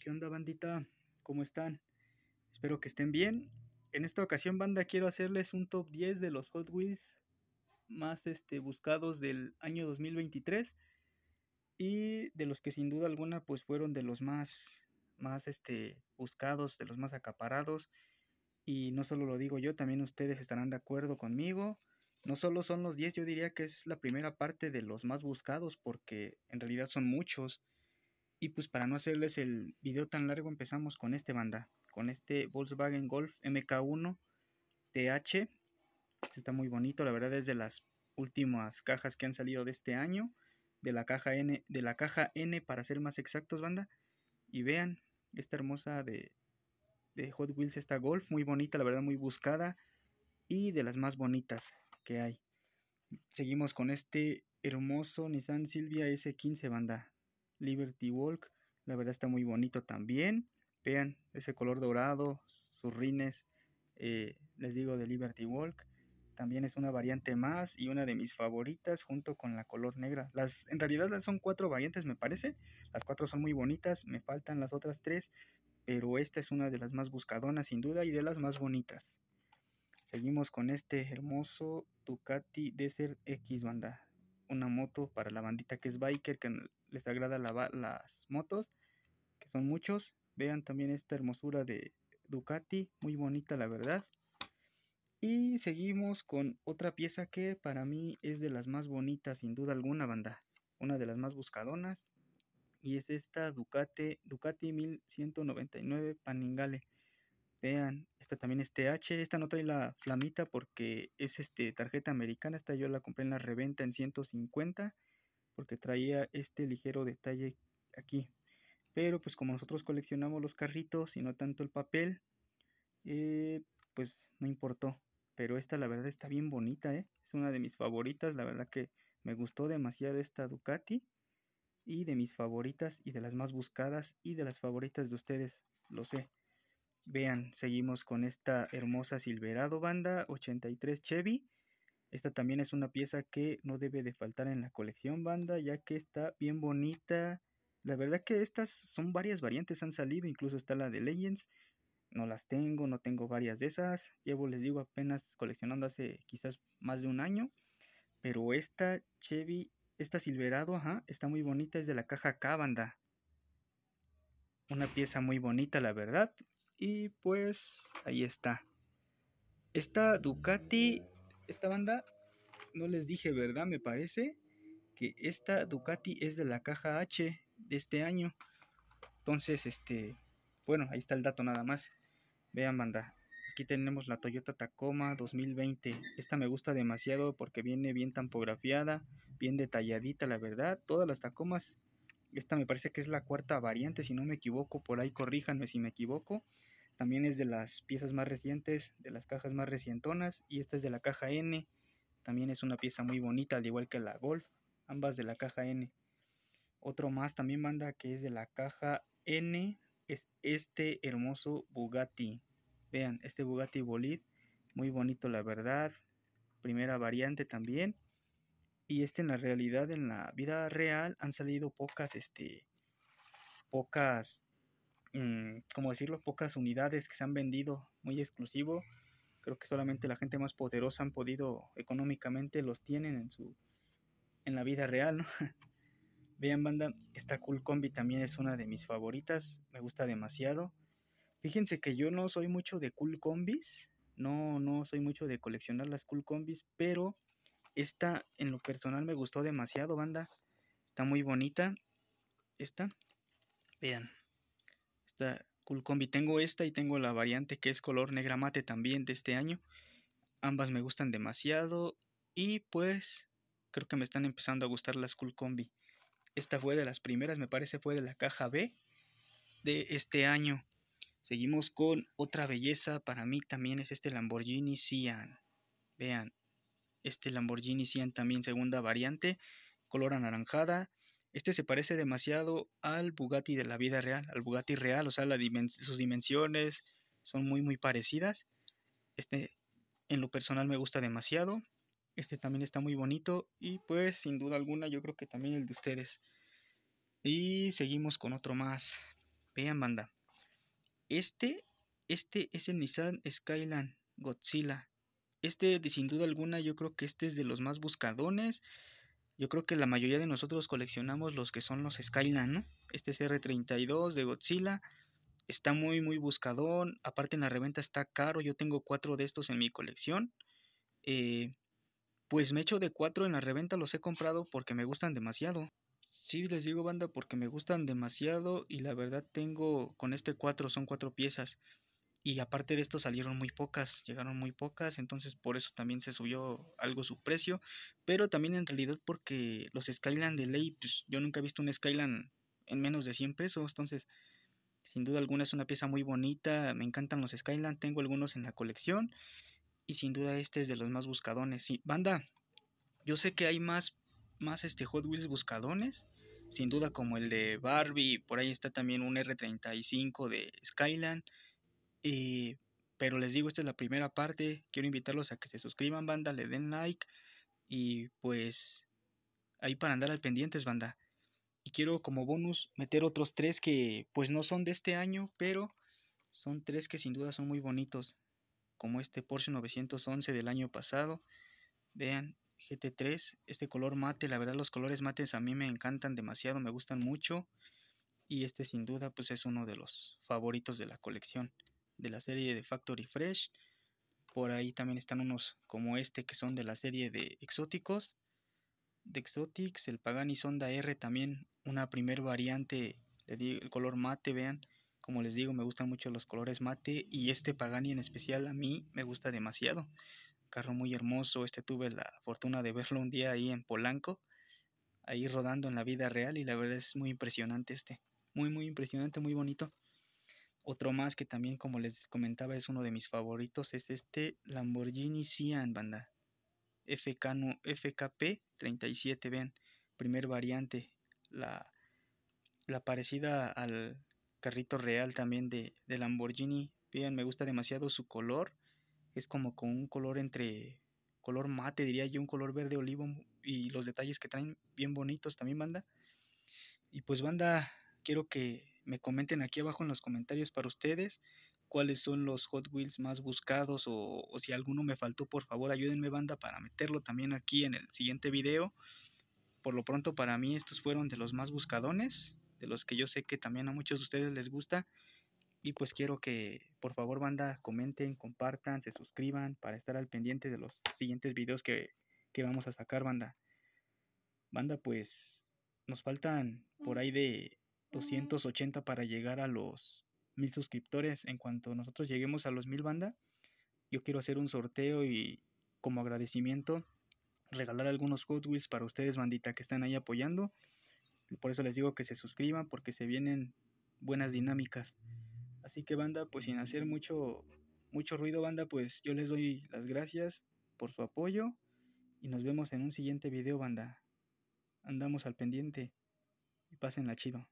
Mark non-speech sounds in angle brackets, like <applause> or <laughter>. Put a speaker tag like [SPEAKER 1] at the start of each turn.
[SPEAKER 1] ¿Qué onda bandita? ¿Cómo están? Espero que estén bien. En esta ocasión, banda, quiero hacerles un top 10 de los Hot Wheels más este, buscados del año 2023 y de los que sin duda alguna pues fueron de los más, más este, buscados, de los más acaparados. Y no solo lo digo yo, también ustedes estarán de acuerdo conmigo. No solo son los 10, yo diría que es la primera parte de los más buscados porque en realidad son muchos. Y pues para no hacerles el video tan largo empezamos con este banda, con este Volkswagen Golf MK1 TH. Este está muy bonito, la verdad es de las últimas cajas que han salido de este año, de la caja N, de la caja N para ser más exactos, banda. Y vean esta hermosa de de Hot Wheels esta Golf, muy bonita, la verdad muy buscada y de las más bonitas que hay. Seguimos con este hermoso Nissan Silvia S15 banda. Liberty Walk. La verdad está muy bonito también. Vean ese color dorado, sus rines, eh, les digo, de Liberty Walk. También es una variante más y una de mis favoritas junto con la color negra. Las, en realidad son cuatro variantes me parece. Las cuatro son muy bonitas, me faltan las otras tres, pero esta es una de las más buscadonas sin duda y de las más bonitas. Seguimos con este hermoso Ducati Desert X banda. Una moto para la bandita que es biker, que les agrada las motos, que son muchos. Vean también esta hermosura de Ducati, muy bonita la verdad. Y seguimos con otra pieza que para mí es de las más bonitas, sin duda alguna, banda. Una de las más buscadonas. Y es esta Ducati, Ducati 1199 Paningale. Vean, esta también es h Esta no trae la flamita porque es este tarjeta americana. Esta yo la compré en la reventa en 150 porque traía este ligero detalle aquí. Pero pues como nosotros coleccionamos los carritos y no tanto el papel, eh, pues no importó. Pero esta la verdad está bien bonita, ¿eh? es una de mis favoritas, la verdad que me gustó demasiado esta Ducati y de mis favoritas y de las más buscadas y de las favoritas de ustedes, lo sé. Vean, seguimos con esta hermosa Silverado banda 83 Chevy esta también es una pieza que no debe de faltar en la colección banda, ya que está bien bonita. La verdad que estas son varias variantes, han salido, incluso está la de Legends. No las tengo, no tengo varias de esas. Llevo, les digo, apenas coleccionando hace quizás más de un año. Pero esta Chevy, esta Silverado, ajá, está muy bonita, es de la caja K banda. Una pieza muy bonita, la verdad. Y pues ahí está. Esta Ducati esta banda, no les dije, ¿verdad? Me parece que esta Ducati es de la caja H de este año. Entonces, este, bueno, ahí está el dato nada más. Vean, banda. Aquí tenemos la Toyota Tacoma 2020. Esta me gusta demasiado porque viene bien tampografiada, bien detalladita, la verdad. Todas las Tacomas. Esta me parece que es la cuarta variante, si no me equivoco. Por ahí corríjanme si me equivoco. También es de las piezas más recientes, de las cajas más recientonas. Y esta es de la caja N. También es una pieza muy bonita, al igual que la Golf. Ambas de la caja N. Otro más también manda que es de la caja N. Es este hermoso Bugatti. Vean, este Bugatti Bolid. Muy bonito, la verdad. Primera variante también. Y este en la realidad, en la vida real, han salido pocas, este, pocas Mm, como decirlo, pocas unidades que se han vendido, muy exclusivo. Creo que solamente la gente más poderosa han podido económicamente los tienen en su en la vida real, <laughs> Vean banda, esta Cool Combi también es una de mis favoritas, me gusta demasiado. Fíjense que yo no soy mucho de Cool Combis, no no soy mucho de coleccionar las Cool Combis, pero esta en lo personal me gustó demasiado, banda. Está muy bonita esta. Vean. Cool Combi, Tengo esta y tengo la variante que es color negra mate también de este año. Ambas me gustan demasiado y pues creo que me están empezando a gustar las Cool Combi Esta fue de las primeras, me parece fue de la caja B de este año. Seguimos con otra belleza, para mí también es este Lamborghini Sian Vean, este Lamborghini Sian también segunda variante, color anaranjada este se parece demasiado al Bugatti de la vida real, al Bugatti real, o sea, sus dimensiones son muy, muy parecidas. Este en lo personal me gusta demasiado. Este también está muy bonito y pues sin duda alguna yo creo que también el de ustedes. Y seguimos con otro más. Vean banda. Este, este es el Nissan Skyline Godzilla. Este, sin duda alguna, yo creo que este es de los más buscadones. Yo creo que la mayoría de nosotros coleccionamos los que son los Skyline, ¿no? Este es R32 de Godzilla. Está muy, muy buscadón. Aparte en la reventa está caro. Yo tengo cuatro de estos en mi colección. Eh, pues me echo de cuatro en la reventa. Los he comprado porque me gustan demasiado. Sí, les digo banda porque me gustan demasiado. Y la verdad tengo con este cuatro, son cuatro piezas. Y aparte de esto salieron muy pocas, llegaron muy pocas, entonces por eso también se subió algo su precio, pero también en realidad porque los Skyland de ley, pues, yo nunca he visto un Skyland en menos de 100 pesos, entonces sin duda alguna es una pieza muy bonita, me encantan los Skyland, tengo algunos en la colección y sin duda este es de los más buscadones. banda, yo sé que hay más, más este Hot Wheels buscadones, sin duda como el de Barbie, por ahí está también un R35 de Skyland pero les digo, esta es la primera parte. Quiero invitarlos a que se suscriban, banda, le den like. Y pues ahí para andar al pendientes, banda. Y quiero como bonus meter otros tres que pues no son de este año, pero son tres que sin duda son muy bonitos. Como este Porsche 911 del año pasado. Vean, GT3, este color mate, la verdad los colores mates a mí me encantan demasiado, me gustan mucho. Y este sin duda pues es uno de los favoritos de la colección de la serie de Factory Fresh. Por ahí también están unos como este que son de la serie de Exóticos. De Exotics, el Pagani Sonda R también, una primer variante, el color mate, vean. Como les digo, me gustan mucho los colores mate y este Pagani en especial a mí me gusta demasiado. Carro muy hermoso, este tuve la fortuna de verlo un día ahí en Polanco, ahí rodando en la vida real y la verdad es muy impresionante este. Muy, muy impresionante, muy bonito. Otro más que también, como les comentaba, es uno de mis favoritos, es este Lamborghini Cian, banda. FKP 37, ven primer variante, la, la parecida al carrito real también de, de Lamborghini, vean, me gusta demasiado su color, es como con un color entre color mate, diría yo, un color verde olivo y los detalles que traen bien bonitos también, banda. Y pues, banda, quiero que me comenten aquí abajo en los comentarios para ustedes cuáles son los Hot Wheels más buscados o, si alguno me faltó, por favor ayúdenme banda para meterlo también aquí en el siguiente video. Por lo pronto para mí estos fueron de los más buscadones, de los que yo sé que también a muchos de ustedes les gusta. Y pues quiero que por favor banda comenten, compartan, se suscriban para estar al pendiente de los siguientes videos que, que vamos a sacar banda. Banda pues nos faltan por mm. ahí de 280 mm. para llegar a los 1000 suscriptores. En cuanto nosotros lleguemos a los mil banda, yo quiero hacer un sorteo y como agradecimiento regalar algunos Hot para ustedes, bandita, que están ahí apoyando. Por eso les digo que se suscriban porque se vienen buenas dinámicas. Así que banda, pues sin hacer mucho mucho ruido, banda, pues yo les doy las gracias por su apoyo y nos vemos en un siguiente video, banda. Andamos al pendiente y pasen la chido.